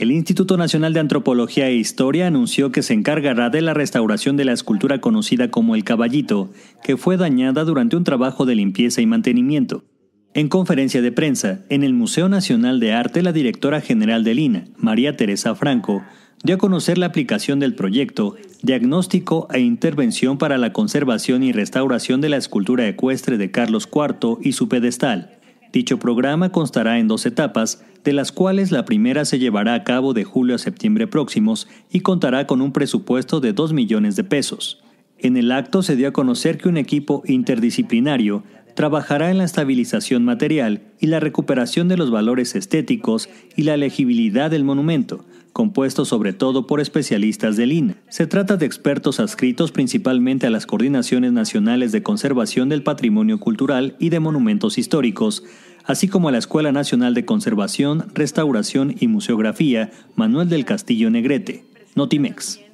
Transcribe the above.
El Instituto Nacional de Antropología e Historia anunció que se encargará de la restauración de la escultura conocida como el caballito, que fue dañada durante un trabajo de limpieza y mantenimiento. En conferencia de prensa, en el Museo Nacional de Arte, la directora general del INA, María Teresa Franco, dio a conocer la aplicación del proyecto Diagnóstico e Intervención para la Conservación y Restauración de la Escultura Ecuestre de Carlos IV y su pedestal, Dicho programa constará en dos etapas, de las cuales la primera se llevará a cabo de julio a septiembre próximos y contará con un presupuesto de 2 millones de pesos. En el acto se dio a conocer que un equipo interdisciplinario trabajará en la estabilización material y la recuperación de los valores estéticos y la legibilidad del monumento, compuesto sobre todo por especialistas del INA. Se trata de expertos adscritos principalmente a las coordinaciones nacionales de conservación del patrimonio cultural y de monumentos históricos, así como a la Escuela Nacional de Conservación, Restauración y Museografía Manuel del Castillo Negrete, Notimex.